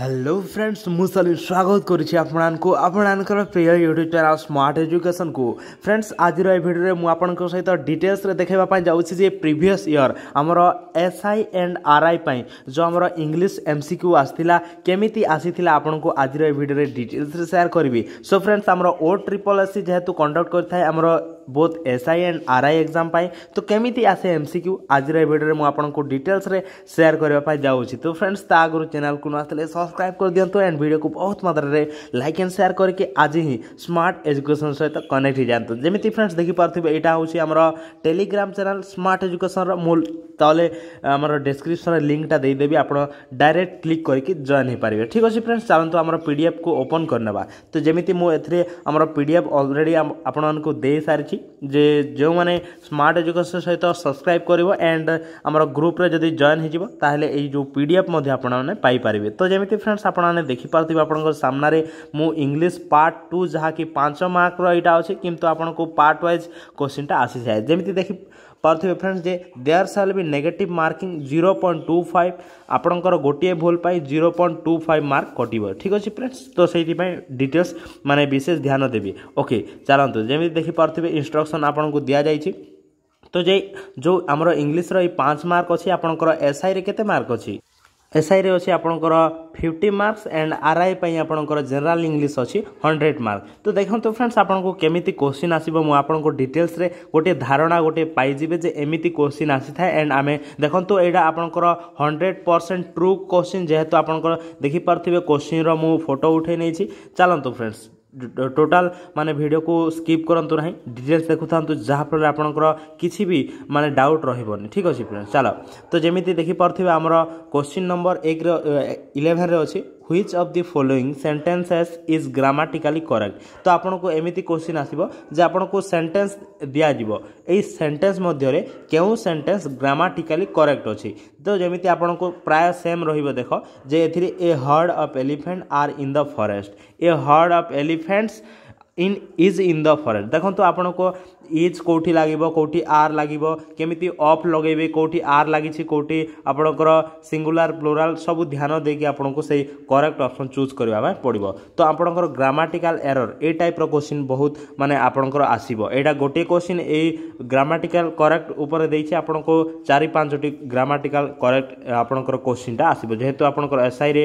hello friends মু সলিম স্বাগত করছি আপনার আপনার প্রিয় ইউট্যুব চ্যানেল স্মার্ট এজুকেশন কু ফ্রেন্ডস আজির এই ভিডিওরে মু আপনার সহিত ডিটেলসরে দেখাইবা যাচ্ছি যে প্রিভিয়স ইয়র আমার এসআই এন্ড আরআই পাই যে আমার ইংলিশ এমসিকিউ আসছিলা কেমিতি আসিছিলা আপনার আজির এই ভিডিওরে ডিটেলসরে সেয়ার করবি সো ফ্রেন্ডস আমার ও ট্রিপল এসি যেহেতু কন্ডক্ট করে থাকে আমার both SI and RI exam ପାଇଁ ତ କେମିତି ଆସେ ଏମ୍ ସି କ୍ୟୁ ଆଜିର ଏ ଭିଡ଼ିଓରେ ମୁଁ ଆପଣଙ୍କୁ ଡିଟେଲ୍ସରେ ସେୟାର କରିବା ପାଇଁ ଯାଉଛି ତ ଫ୍ରେଣ୍ଡସ୍ ତା ଆଗରୁ ଚ୍ୟାନେଲକୁ ନ ଆସିଲେ ସବସ୍କ୍ରାଇବ୍ କରିଦିଅନ୍ତୁ ଆଣ୍ଡ ଭିଡ଼ିଓକୁ ବହୁତ ମାତ୍ରାରେ ଲାଇକ୍ ଆଣ୍ଡ ସେୟାର କରିକି ଆଜି ହିଁ ସ୍ମାର୍ଟ ଏଜୁକେସନ୍ ସହିତ କନେକ୍ଟ ହେଇଯାଆନ୍ତୁ ଯେମିତି ଫ୍ରେଣ୍ଡସ୍ ଦେଖିପାରୁଥିବେ ଏଇଟା ହେଉଛି ଆମର ଟେଲିଗ୍ରାମ ଚ୍ୟାନେଲ୍ ସ୍ମାର୍ଟ ଏଜୁକେସନ୍ର ମୂଳ ତାହେଲେ ଆମର ଡେସ୍କ୍ରିପସନ୍ରେ ଲିଙ୍କଟା ଦେଇଦେବି ଆପଣ ଡାଇରେକ୍ଟ କ୍ଲିକ୍ କରିକି ଜଏନ୍ ହେଇପାରିବେ ଠିକ୍ ଅଛି ଫ୍ରେଣ୍ଡସ୍ ଚାଲନ୍ତୁ ଆମର ପିଡ଼ିଏଫ୍କୁ ଓପନ୍ କରିନେବା ତ ଯେମିତି ମୁଁ ଏଥିରେ ଆମର ପିଡ଼ିଏଫ୍ ଅଲରେଡ଼ି ଆପଣମାନଙ୍କୁ ଦେଇସାରିଛି ଅଛି ଯେ ଯେଉଁମାନେ ସ୍ମାର୍ଟ ଏଜୁକେସନ୍ ସହିତ ସବସ୍କ୍ରାଇବ୍ କରିବ ଆଣ୍ଡ ଆମର ଗ୍ରୁପ୍ରେ ଯଦି ଜଏନ୍ ହୋଇଯିବ ତାହେଲେ ଏଇ ଯେଉଁ ପି ଡି ଏଫ୍ ମଧ୍ୟ ଆପଣମାନେ ପାଇପାରିବେ ତ ଯେମିତି ଫ୍ରେଣ୍ଡସ୍ ଆପଣମାନେ ଦେଖିପାରୁଥିବେ ଆପଣଙ୍କ ସାମ୍ନାରେ ମୁଁ ଇଂଲିଶ ପାର୍ଟ ଟୁ ଯାହାକି ପାଞ୍ଚ ମାର୍କର ଏଇଟା ଅଛି କିନ୍ତୁ ଆପଣଙ୍କୁ ପାର୍ଟ ୱାଇଜ୍ କୋଶ୍ଚିନ୍ଟା ଆସିଯାଏ ଯେମିତି ଦେଖି ପାରୁଥିବେ ଫ୍ରେଣ୍ଡସ୍ ଯେ there shall be negative marking zero point two five ଆପଣଙ୍କର ଗୋଟିଏ ଭୁଲ ପାଇଁ zero point two five mark କଟିବ ଠିକ୍ ଅଛି ଫ୍ରେଣ୍ଡସ୍ ତ ସେଇଥିପାଇଁ ଡିଟେଲ୍ସ ମାନେ ବିଶେଷ ଧ୍ୟାନ ଦେବି ଓକେ ଚାଲନ୍ତୁ ଯେମିତି ଦେଖିପାରୁଥିବେ ଇନଷ୍ଟ୍ରକ୍ସନ୍ ଆପଣଙ୍କୁ ଦିଆଯାଇଛି তো যে যে আমার ইংলিশর এই পাঁচ মার্ক অছি আপনার এসআই রে কেতে মার্ক অছি ଏସ୍ଆଇରେ ଅଛି ଆପଣଙ୍କର fifty marks and R I ପାଇଁ ଆପଣଙ୍କର ଜେନେରାଲ ଇଂଲିଶ ଅଛି ହଣ୍ଡ୍ରେଡ଼ ମାର୍କ ତ ଦେଖନ୍ତୁ ଫ୍ରେଣ୍ଡସ୍ ଆପଣଙ୍କୁ କେମିତି କୋଶ୍ଚିନ୍ ଆସିବ ମୁଁ ଆପଣଙ୍କୁ ଡିଟେଲ୍ସରେ ଗୋଟିଏ ଧାରଣା ଗୋଟିଏ ପାଇଯିବେ ଯେ ଏମିତି କୋଶ୍ଚିନ୍ ଆସିଥାଏ ଆଣ୍ଡ ଆମେ ଦେଖନ୍ତୁ ଏଇଟା ଆପଣଙ୍କର ହଣ୍ଡ୍ରେଡ଼ ପରସେଣ୍ଟ ଟ୍ରୁ କୋଶ୍ଚିନ୍ ଯେହେତୁ ଆପଣଙ୍କର ଦେଖିପାରୁଥିବେ କୋଶ୍ଚିନ୍ର ମୁଁ ଫଟୋ ଉଠାଇ ନେଇଛି ଚାଲନ୍ତୁ ଫ୍ରେଣ୍ଡସ୍ ଟୋଟାଲ ମାନେ ଭିଡ଼ିଓକୁ ସ୍କିପ୍ କରନ୍ତୁ ନାହିଁ ଡିଟେଲ୍ସ ଦେଖୁଥାନ୍ତୁ ଯାହାଫଳରେ ଆପଣଙ୍କର କିଛି ବି ମାନେ ଡାଉଟ୍ ରହିବନି ଠିକ୍ ଅଛି ଫ୍ରେଣ୍ଡ ଚାଲ ତ ଯେମିତି ଦେଖିପାରୁଥିବେ ଆମର କୋଶ୍ଚିନ୍ ନମ୍ବର ଏକର ଇଲେଭେନ୍ରେ ଅଛି which of the following sentences is grammatically correct ତ ଆପଣଙ୍କୁ ଏମିତି କୋଶ୍ଚିନ୍ ଆସିବ ଯେ ଆପଣଙ୍କୁ ସେଣ୍ଟେନ୍ସ ଦିଆଯିବ ଏଇ ସେଣ୍ଟେନ୍ସ ମଧ୍ୟରେ କେଉଁ ସେଣ୍ଟେନ୍ସ ଗ୍ରାମାଟିକାଲି କରେକ୍ଟ ଅଛି ତ ଯେମିତି ଆପଣଙ୍କୁ ପ୍ରାୟ ସେମ୍ ରହିବ ଦେଖ ଯେ ଏଥିରେ a herd of elephant are in the forest a herd of elephants in is in the forest ଦେଖନ୍ତୁ ଆପଣଙ୍କ ଇଜ୍ କେଉଁଠି ଲାଗିବ କେଉଁଠି ଆର୍ ଲାଗିବ କେମିତି ଅଫ୍ ଲଗେଇବେ କେଉଁଠି ଆର୍ ଲାଗିଛି କେଉଁଠି ଆପଣଙ୍କର ସିଙ୍ଗୁଲାର ପ୍ଲୁରାଲ ସବୁ ଧ୍ୟାନ ଦେଇକି ଆପଣଙ୍କୁ ସେଇ କରେକ୍ଟ ଅପସନ୍ ଚୁଜ୍ କରିବା ପାଇଁ ପଡ଼ିବ ତ ଆପଣଙ୍କର ଗ୍ରାମାଟିକାଲ ଏରର୍ ଏଇ ଟାଇପ୍ର କୋଶ୍ଚିନ୍ ବହୁତ ମାନେ ଆପଣଙ୍କର ଆସିବ ଏଇଟା ଗୋଟିଏ କୋଶ୍ଚିନ୍ ଏଇ ଗ୍ରାମାଟିକାଲ କରେକ୍ଟ ଉପରେ ଦେଇଛି ଆପଣଙ୍କୁ ଚାରି ପାଞ୍ଚଟି ଗ୍ରାମାଟିକାଲ କରେକ୍ଟ ଆପଣଙ୍କର କୋଶ୍ଚିନ୍ଟା ଆସିବ ଯେହେତୁ ଆପଣଙ୍କର ଏସ୍ଆଇରେ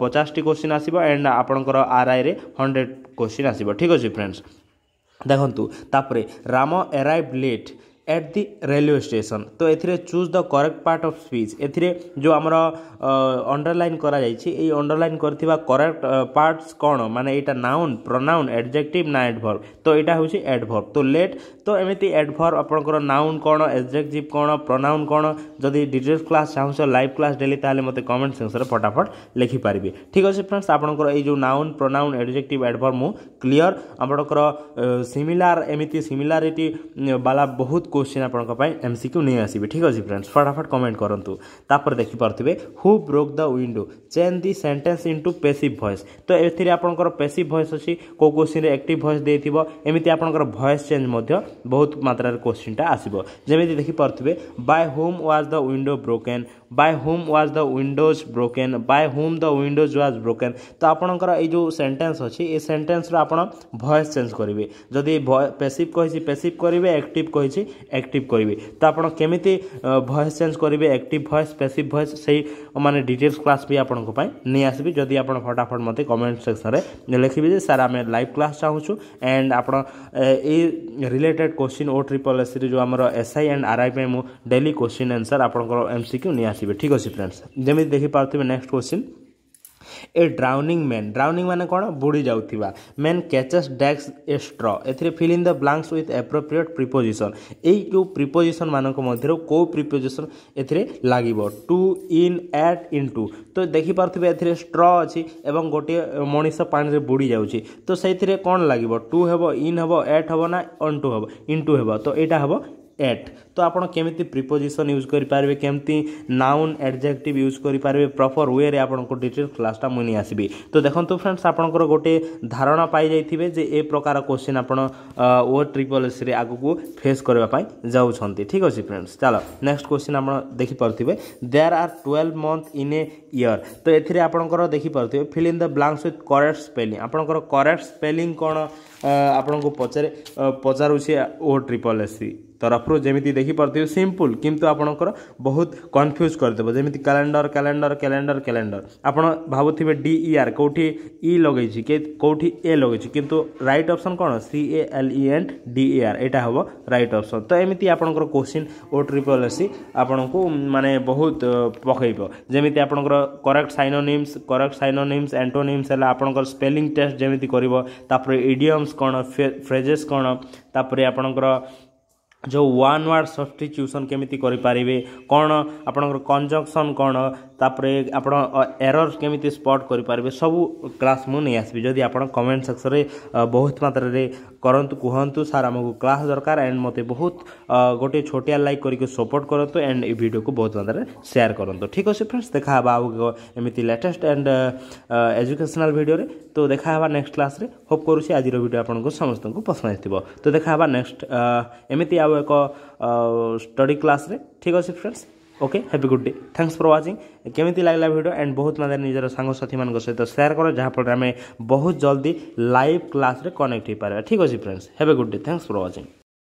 ପଚାଶଟି କୋଶ୍ଚିନ୍ ଆସିବ ଏଣ୍ଡ ଆପଣଙ୍କର ଆର୍ଆଇରେ ହଣ୍ଡ୍ରେଡ଼ କୋଶ୍ଚିନ୍ ଆସିବ ଠିକ୍ ଅଛି ଫ୍ରେଣ୍ଡସ୍ ଦେଖନ୍ତୁ ତାପରେ Ram arrive late at the railway station ତ ଏଥିରେ choose the correct part of speech ଏଥିରେ ଯେଉଁ ଆମର ଅଣ୍ଡରଲାଇନ୍ କରାଯାଇଛି ଏଇ ଅଣ୍ଡରଲାଇନ୍ କରିଥିବା କରେକ୍ଟ ପାର୍ଟସ୍ କ'ଣ ମାନେ ଏଇଟା ନାଉନ୍ ପ୍ରନାଉନ୍ ଆଡ଼ଜେକ୍ଟିଭ୍ ନା ଆଡ଼ଭର୍ବ ତ ଏଇଟା ହେଉଛି ଆଡ଼ଭର୍ବ ତ ଲେଟ୍ ତ ଏମିତି ଆଡ଼ଭର୍ବ ଆପଣଙ୍କର ନାଉନ୍ କ'ଣ ଆଡ଼ଜେକ୍ଟିଭ୍ କ'ଣ ପ୍ରନାଉନ୍ କ'ଣ ଯଦି ଡିଟେଲ୍ସ କ୍ଲାସ୍ ଚାହୁଁଛ ଲାଇଭ୍ କ୍ଲାସ୍ ଡେଲି ତାହେଲେ ମୋତେ କମେଣ୍ଟ ସେକ୍ସନ୍ରେ ଫଟାଫଟ ଲେଖିପାରିବେ ଠିକ୍ ଅଛି ଫ୍ରେଣ୍ଡସ୍ ଆପଣଙ୍କର ଏଇ ଯେଉଁ ନାଉନ୍ ପ୍ରନାଉନ୍ ଆଡ଼ଜେକ୍ଟିଭ୍ ଆଡ଼ଭର୍ବ ମୁଁ କ୍ଲିଅର ଆପଣଙ୍କର ସିମିଲାର ଏମିତି ସିମିଲାରିଟି ବାଲା ବହୁତ क्वेश्चन एम सी क्यू नहीं आसबे ठीक अच्छे फ्रेंड्स फटाफट कमेंट करूँ तापर देखिपे who broke the window change the sentence into passive voice तो ए आपणकर पेसीव भयस अच्छी कौ क्वेश्चन में एक्ट भयस दे थी एमती ଭଏସ୍ भयस चेज बहुत ମାତ୍ରାରେ क्वेश्चन टाइम ଯେମିତି देखिपे by whom was the window broken by whom was the windows broken by whom the windows was broken ତ ଆପଣଙ୍କର ଏଇ ଯେଉଁ ସେଣ୍ଟେନ୍ସ ଅଛି ଏ ସେଣ୍ଟେନ୍ସର ଆପଣ ଭଏସ୍ ଚେଞ୍ଜ କରିବେ ଯଦି ପେସିଭ୍ କହିଛି ପେସିଭ୍ କରିବେ ଆକ୍ଟିଭ୍ କହିଛି ଆକ୍ଟିଭ୍ କରିବେ ତ ଆପଣ କେମିତି ଭଏସ୍ ଚେଞ୍ଜ କରିବେ ଆକ୍ଟିଭ୍ ଭଏସ୍ ପେସିଭ୍ ଭଏସ୍ ସେଇ ମାନେ ଡିଟେଲ୍ସ କ୍ଲାସ୍ ବି ଆପଣଙ୍କ ପାଇଁ ନେଇ ଆସିବି ଯଦି ଆପଣ ଫଟାଫଟ ମୋତେ କମେଣ୍ଟ ସେକ୍ସନ୍ରେ ଲେଖିବେ ଯେ ସାର୍ ଆମେ ଲାଇଭ୍ କ୍ଲାସ୍ ଚାହୁଁଛୁ ଆଣ୍ଡ ଆପଣ ଏଇ ରିଲେଟେଡ଼ କୋଶ୍ଚିନ୍ ଓ ଟ୍ରିପଲ୍ ଏସ୍ସିରେ ଯେଉଁ ଆମର ଏସ୍ଆଇ ଆଣ୍ଡ ଆର୍ଆଇ ପାଇଁ ମୁଁ ଡେଲି କୋଶ୍ଚିନ୍ ଆନ୍ସର୍ ଆପଣଙ୍କର ଏମ୍ ସି କ୍ୟୁ ନେଇ ଆସିବି আসবে ঠিক আছে ফ্রেন্ডস যেমি দেখিপারে next question a drowning man drowning ମାନେ କ'ଣ ବୁଡ଼ି ଯାଉଥିବା man catches dash a straw ଏଥିରେ fill in the blanks with appropriate preposition ଏଇ ଯେଉଁ ପ୍ରିପୋଜିସନ୍ମାନଙ୍କ ମଧ୍ୟରୁ କେଉଁ ପ୍ରିପୋଜିସନ୍ ଏଥିରେ ଲାଗିବ to in at into ତ ଦେଖିପାରୁଥିବେ ଏଥିରେ ଷ୍ଟ୍ର ଅଛି ଏବଂ ଗୋଟିଏ ମଣିଷ ପାଣିରେ ବୁଡ଼ି ଯାଉଛି ତ ସେଇଥିରେ କ'ଣ ଲାଗିବ ଟୁ ହେବ ଇନ୍ ହେବ ଏଟ୍ ହେବ ନା ଅନ୍ ଟୁ ହେବ ଇନ୍ ଟୁ ହେବ ତ ଏଇଟା ହେବ एट तो आप केमी प्रिपोजिशन यूज करेंगे केमती नाउन एडजेक्टिव यूज करेंगे प्रपर वे आप डिटेल क्लासटा मुझे आसबि तो देखो फ्रेंड्स आप गोटे धारणा पाई जाइए जे ए प्रकार क्वेश्चन आप ओ ट्रिपल एस आगक फेस करने जाऊँच ठीक अच्छे फ्रेंड्स चलो नेक्स्ट क्वेश्चन आप देखिपे there are twelve month in a year ତ ଏଥିରେ ଆପଣଙ୍କର ଦେଖିପାରୁଥିବେ fill in the blanks with correct spelling ଆପଣଙ୍କର କରେକ୍ଟ ସ୍ପେଲିଂ କ'ଣ ଆପଣଙ୍କୁ ପଚାରେ ପଚାରୁଛି ଓ ଟ୍ରିପଲ୍ ଏସ୍ ସି ତରଫରୁ ଯେମିତି ଦେଖିପାରୁଥିବେ ସିମ୍ପୁଲ୍ କିନ୍ତୁ ଆପଣଙ୍କର ବହୁତ କନଫ୍ୟୁଜ୍ କରିଦେବ ଯେମିତି କ୍ୟାଲେଣ୍ଡର କ୍ୟାଲେଣ୍ଡର କ୍ୟାଲେଣ୍ଡର କ୍ୟାଲେଣ୍ଡର ଆପଣ ଭାବୁଥିବେ ଡି ଇ ଆର୍ କେଉଁଠି ଇ ଲଗେଇଛି କେଉଁଠି ଏ ଲଗେଇଛି କିନ୍ତୁ ରାଇଟ୍ ଅପସନ୍ କ'ଣ C A L E N D E R ଏଇଟା ହେବ ରାଇଟ୍ ଅପସନ୍ ତ ଏମିତି ଆପଣଙ୍କର କୋଶ୍ଚିନ୍ ଓ ଟ୍ରିପଲ୍ ଏସ୍ ଆପଣଙ୍କୁ ମାନେ ବହୁତ ପକାଇବ ଯେମିତି ଆପଣଙ୍କର କରେକ୍ଟ ସାଇନୋନିମ୍ସ କରେକ୍ଟ ସାଇନୋନିମ୍ସ ଆଣ୍ଟୋନିମ୍ସ ହେଲା ଆପଣଙ୍କର ସ୍ପେଲିଂ ଟେଷ୍ଟ ଯେମିତି କରିବ ତାପରେ ଇଡିୟମ୍ସ କ'ଣ ଫ୍ରେଜେସ୍ କ'ଣ ତାପରେ ଆପଣଙ୍କର जो ୱାନ୍ ୱାର୍ଡ଼ ସବଷ୍ଟିଚ୍ୟୁସନ୍ କେମିତି କରିପାରିବେ କ'ଣ ଆପଣଙ୍କର କଞ୍ଜକ୍ସନ୍ କ'ଣ ତାପରେ ଆପଣ ଏରର୍ କେମିତି ସ୍ପଟ୍ କରିପାରିବେ ସବୁ କ୍ଲାସ୍ ମୁଁ ନେଇ ଆସିବି ଯଦି ଆପଣ କମେଣ୍ଟ ସେକ୍ସନ୍ରେ ବହୁତ ମାତ୍ରାରେ କରନ୍ତୁ କୁହନ୍ତୁ ସାର୍ ଆମକୁ କ୍ଲାସ୍ ଦରକାର ଆଣ୍ଡ ମୋତେ ବହୁତ ଗୋଟେ ଛୋଟିଆ ଲାଇକ୍ କରିକି ସପୋର୍ଟ କରନ୍ତୁ ଆଣ୍ଡ ଏ ଭିଡ଼ିଓକୁ ବହୁତ ମାତ୍ରାରେ ସେୟାର କରନ୍ତୁ ଠିକ୍ ଅଛି ଫ୍ରେଣ୍ଡସ୍ ଦେଖା ହେବା ଆଉ ଏମିତି ଲେଟେଷ୍ଟ ଆଣ୍ଡ ଏଜୁକେସନାଲ୍ ଭିଡ଼ିଓରେ ତ ଦେଖା ହେବା ନେକ୍ସଟ କ୍ଲାସ୍ରେ ହୋପ୍ କରୁଛି ଆଜିର ଭିଡ଼ିଓ ଆପଣଙ୍କୁ ସମସ୍ତଙ୍କୁ ପସନ୍ଦ ଆସିଥିବ ତ ଦେଖା ହେବା ନେକ୍ସଟ ଏମିତି ଆଉ ଆଉ ଏକ ଷ୍ଟଡ଼ି କ୍ଲାସ୍ରେ ଠିକ୍ ଅଛି friends okay happy good day thanks for watching କେମିତି ଲାଗିଲା ଭିଡ଼ିଓ ଆଣ୍ଡ ବହୁତ ମାତ୍ରାରେ ନିଜର ସାଙ୍ଗସାଥିମାନଙ୍କ ସହିତ ସେୟାର କର ଯାହାଫଳରେ ଆମେ ବହୁତ ଜଲ୍ଦି ଲାଇଭ୍ କ୍ଲାସ୍ରେ କନେକ୍ଟ ହୋଇପାରିବା ଠିକ୍ ଅଛି friends have a good day thanks for watching